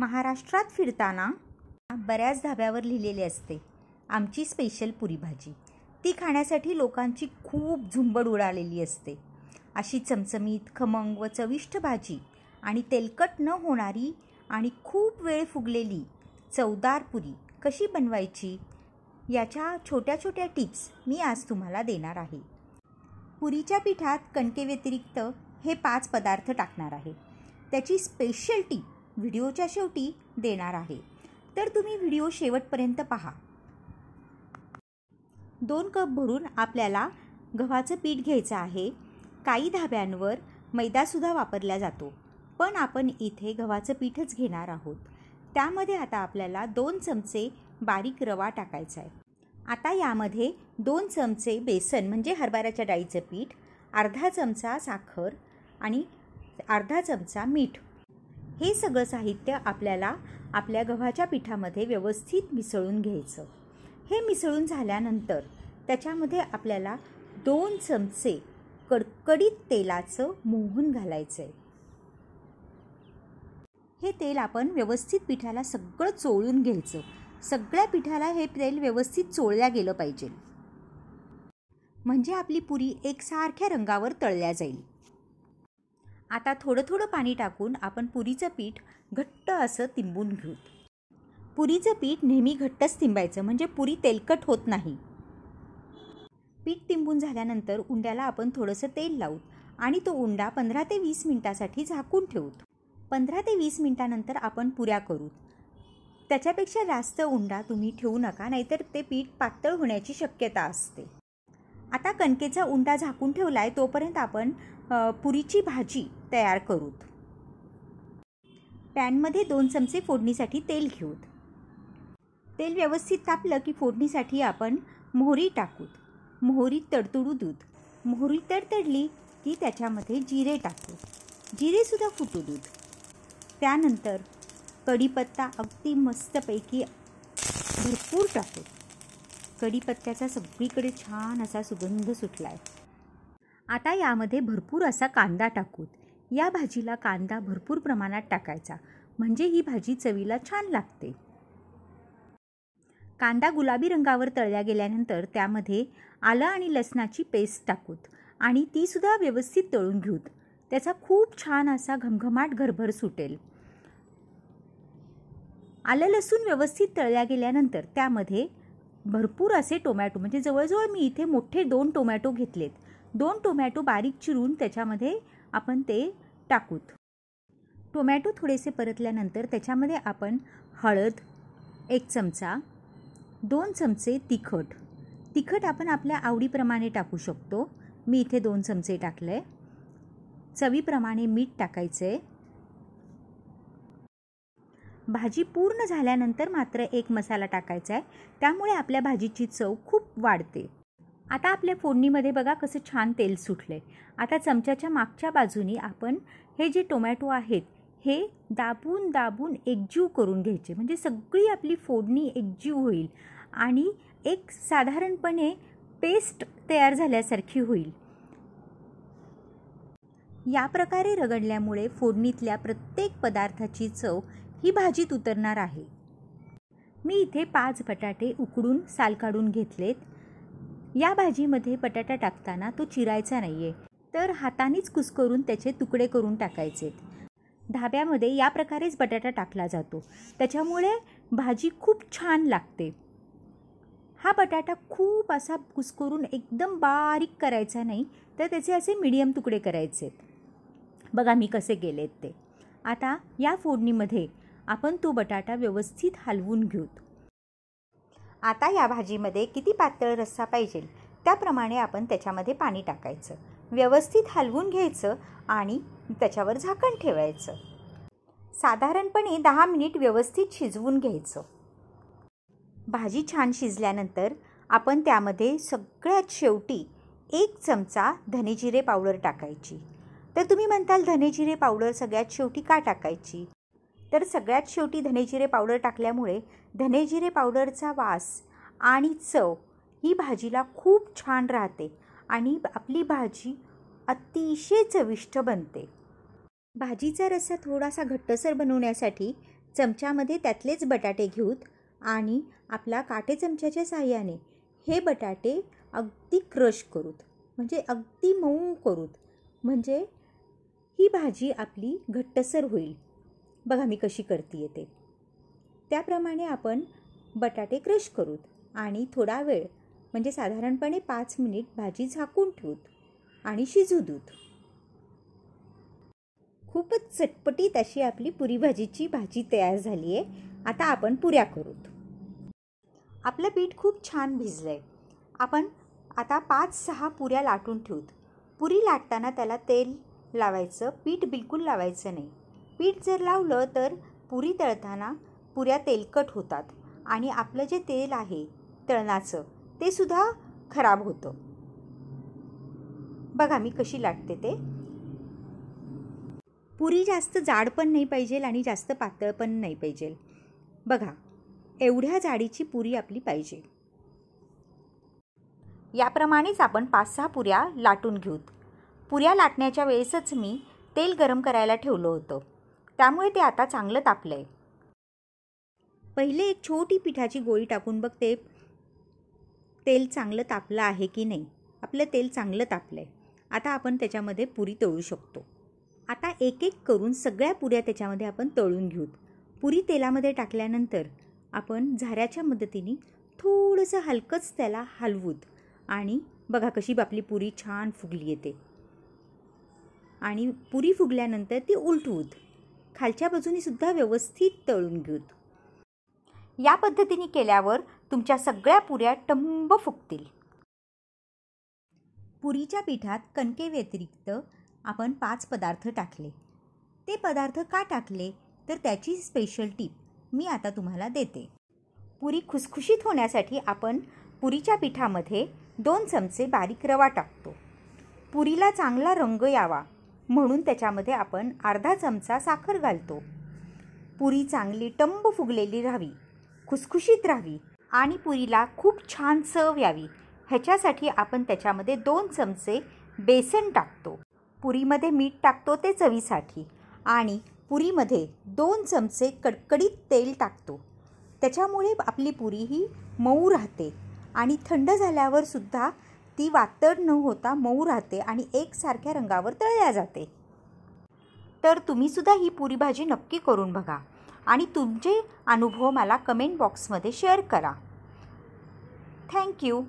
महाराष्ट्रात फिरताना बऱ्याच धाब्यावर लिहिलेले असते आमची स्पेशल पुरी भाजी ती खाण्यासाठी लोकांची खूप झुंबड उडालेली असते अशी चमचमीत खमंग व चविष्ट भाजी आणि तेलकट न होणारी आणि खूप वेळ फुगलेली चवदार पुरी कशी बनवायची याच्या छोट्या छोट्या टिप्स मी आज तुम्हाला देणार आहे पुरीच्या पिठात कणकेव्यतिरिक्त हे पाच पदार्थ टाकणार आहे त्याची स्पेशल टीप व्हिडिओच्या शेवटी देणार आहे तर तुम्ही व्हिडिओ शेवटपर्यंत पहा दोन कप भरून आपल्याला गव्हाचं पीठ घ्यायचं आहे काही धाब्यांवर मैदासुद्धा वापरला जातो पण आपण इथे गव्हाचं पीठच घेणार आहोत त्यामध्ये आता आपल्याला दोन चमचे बारीक रवा टाकायचा आहे आता यामध्ये दोन चमचे बेसन म्हणजे हरभऱ्याच्या डाळीचं पीठ अर्धा चमचा साखर आणि अर्धा चमचा मीठ हे सगळं साहित्य आपल्याला आपल्या गव्हाच्या पिठामध्ये व्यवस्थित मिसळून घ्यायचं हे मिसळून झाल्यानंतर त्याच्यामध्ये आपल्याला दोन चमचे कडकडीत तेलाचं मोहून घालायचं आहे हे तेल आपण व्यवस्थित पिठाला सगळं चोळून घ्यायचं सगळ्या पिठाला हे तेल व्यवस्थित चोळल्या गेलं पाहिजे म्हणजे आपली पुरी एकसारख्या रंगावर तळल्या जाईल आता थोडं थोडं पाणी टाकून आपण पुरीचं पीठ घट्ट असं तिंबून घेऊ पुरीचं पीठ नेहमी घट्टच तिंबायचं म्हणजे पुरी तेलकट होत नाही पीठ तिंबून झाल्यानंतर उंड्याला आपण थोडंसं तेल लावू आणि तो उंडा पंधरा ते वीस मिनटासाठी झाकून ठेवू पंधरा ते वीस मिनटानंतर आपण पुऱ्या करू त्याच्यापेक्षा जास्त उंडा तुम्ही ठेवू नका नाहीतर ते पीठ पातळ होण्याची शक्यता असते आता कणकेचा उंडा झाकून ठेवला आहे तोपर्यंत आपण पुरीची भाजी तयार करूत पॅनमध्ये दोन चमचे फोडणीसाठी तेल घेऊत तेल व्यवस्थित तापलं की फोडणीसाठी आपण मोहरी टाकूत मोहरी तडतडू दूध मोहरी तडतडली की त्याच्यामध्ये जिरे टाकू जिरेसुद्धा फुटू दूध त्यानंतर कढीपत्ता अगदी मस्तपैकी भरपूर टाकू कढीपत्त्याचा सगळीकडे छान असा सुगंध सुटला आहे आता यामध्ये भरपूर असा कांदा टाकूत या भाजीला कांदा भरपूर प्रमाणात टाकायचा म्हणजे ही भाजी चवीला छान लागते कांदा गुलाबी रंगावर तळल्या गेल्यानंतर त्यामध्ये आलं आणि लसणाची पेस्ट टाकूत आणि तीसुद्धा व्यवस्थित तळून घेऊत त्याचा खूप छान असा घमघमाट घरभर सुटेल आलं लसूण व्यवस्थित तळल्या गेल्यानंतर त्यामध्ये भरपूर असे टोमॅटो म्हणजे जवळजवळ मी इथे मोठे दोन टोमॅटो घेतलेत दोन टोमॅटो बारीक चिरून त्याच्यामध्ये आपण ते टाकूत टोमॅटो थोडेसे परतल्यानंतर त्याच्यामध्ये आपण हळद एक चमचा दोन चमचे तिखट तिखट आपण आपल्या आवडीप्रमाणे टाकू शकतो मी इथे दोन चमचे टाकले चवीप्रमाणे मीठ टाकायचे भाजी पूर्ण झाल्यानंतर मात्र एक मसाला टाकायचा आहे त्यामुळे आपल्या भाजीची चव खूप वाढते आता आपल्या फोडणीमध्ये बघा कसं छान तेल सुटलं आता चमच्याच्या मागच्या बाजूनी आपण हे जे टोमॅटो आहेत हे दाबून दाबून एकजीव करून घ्यायचे म्हणजे सगळी आपली फोडणी एकजीव होईल आणि एक साधारणपणे पेस्ट तयार झाल्यासारखी होईल या प्रकारे रगडल्यामुळे फोडणीतल्या प्रत्येक पदार्थाची चव ही भाजीत उतरणार आहे मी इथे पाच बटाटे उकडून साल काढून घेतलेत या भाजीमध्ये बटाटा टाकताना तो चिरायचा नाही आहे तर हातानेच कुसकरून त्याचे तुकडे करून टाकायचे ढाब्यामध्ये या प्रकारेच बटाटा टाकला जातो त्याच्यामुळे भाजी खूप छान लागते हा बटाटा खूप असा कुसकरून एकदम बारीक करायचा नाही तर त्याचे असे मिडियम तुकडे करायचे बघा मी कसे गेलेत ते आता या फोडणीमध्ये आपण तो बटाटा व्यवस्थित हलवून घेऊत आता या भाजीमध्ये किती पातळ रस्सा पाहिजे त्याप्रमाणे आपण त्याच्यामध्ये पाणी टाकायचं व्यवस्थित हलवून घ्यायचं आणि त्याच्यावर झाकण ठेवायचं साधारणपणे दहा मिनिट व्यवस्थित शिजवून घ्यायचं भाजी छान शिजल्यानंतर आपण त्यामध्ये सगळ्यात शेवटी एक चमचा धनेजिरे पावडर टाकायची तर तुम्ही म्हणताल धनेजिरे पावडर सगळ्यात शेवटी का टाकायची तर सगळ्यात शेवटी धनेजिरे पावडर टाकल्यामुळे धनेजिरे पावडरचा वास आणि चव ही भाजीला खूप छान राहते आणि आपली भाजी अतिशय चविष्ट बनते भाजीचा रस्सा थोडासा घट्टसर बनवण्यासाठी चमच्यामध्ये त्यातलेच बटाटे घेऊत आणि आपला काटे चमच्याच्या साह्याने हे बटाटे अगदी क्रश करूत म्हणजे अगदी मऊ करूत म्हणजे ही भाजी आपली घट्टसर होईल बघा मी कशी करते येते त्याप्रमाणे आपण बटाटे क्रश करूत आणि थोडा वेळ म्हणजे साधारणपणे पाच मिनिट भाजी झाकून ठेवूत आणि शिजू दूत खूपच चटपटीत अशी आपली पुरी भाजीची भाजी तयार झाली आहे आता आपण पुऱ्या करूत आपलं पीठ खूप छान भिजलं आहे आपण आता पाच सहा पुऱ्या लाटून ठेवूत पुरी लाटताना त्याला तेल लावायचं पीठ बिलकुल लावायचं नाही पीठ जर लावलं तर पुरी तळताना पुऱ्या तेलकट होतात आणि आपलं जे तेल आहे तळणाचं ते सुद्धा खराब होतं बघा मी कशी लाटते ते पुरी जास्त जाड पण नाही पाहिजेल आणि जास्त पातळ पण नाही पाहिजेल बघा एवढ्या जाडीची पुरी आपली पाहिजे याप्रमाणेच आपण पाच सहा पुऱ्या लाटून घेऊत पुऱ्या लाटण्याच्या वेळेसच मी तेल गरम करायला ठेवलं होतं त्यामुळे ते आता चांगलं तापलं आहे पहिले एक छोटी पिठाची गोळी टाकून बघते तेल चांगलं तापलं आहे की नाही आपलं तेल चांगलं तापलं आहे आता आपण त्याच्यामध्ये पुरी तळू शकतो आता एक एक करून सगळ्या पुऱ्या त्याच्यामध्ये आपण तळून घेऊत पुरी तेलामध्ये टाकल्यानंतर आपण झाऱ्याच्या मदतीने थोडंसं हलकंच त्याला हलवूत आणि बघा कशी आपली पुरी छान फुगली येते आणि पुरी फुगल्यानंतर ती उलटवूत खालच्या बाजूने सुद्धा व्यवस्थित तळून घेऊत या पद्धतीने केल्यावर तुमच्या सगळ्या पुऱ्या टंब फुकतील पुरीच्या पिठात कणके व्यतिरिक्त आपण पाच पदार्थ टाकले ते पदार्थ का टाकले तर त्याची स्पेशल टीप मी आता तुम्हाला देते पुरी खुसखुशीत होण्यासाठी आपण पुरीच्या पिठामध्ये दोन चमचे बारीक रवा टाकतो पुरीला चांगला रंग यावा म्हणून त्याच्यामध्ये आपण अर्धा चमचा साखर घालतो पुरी चांगली टंब फुगलेली राहावी खुसखुशीत राहावी आणि पुरीला खूप छान चव यावी ह्याच्यासाठी आपण त्याच्यामध्ये दोन चमचे बेसन टाकतो पुरीमध्ये मीठ टाकतो ते चवीसाठी आणि पुरीमध्ये दोन चमचे कडकडीत तेल टाकतो त्याच्यामुळे आपली पुरी ही मऊ राहते आणि थंड झाल्यावरसुद्धा सुद्धा ती वातड न होता मऊ राहते आणि एकसारख्या रंगावर तळल्या जाते तर तुम्हीसुद्धा ही पुरी भाजी नक्की करून बघा आणि तुमचे अनुभव मला कमेंट बॉक्समध्ये शेअर करा थँक्यू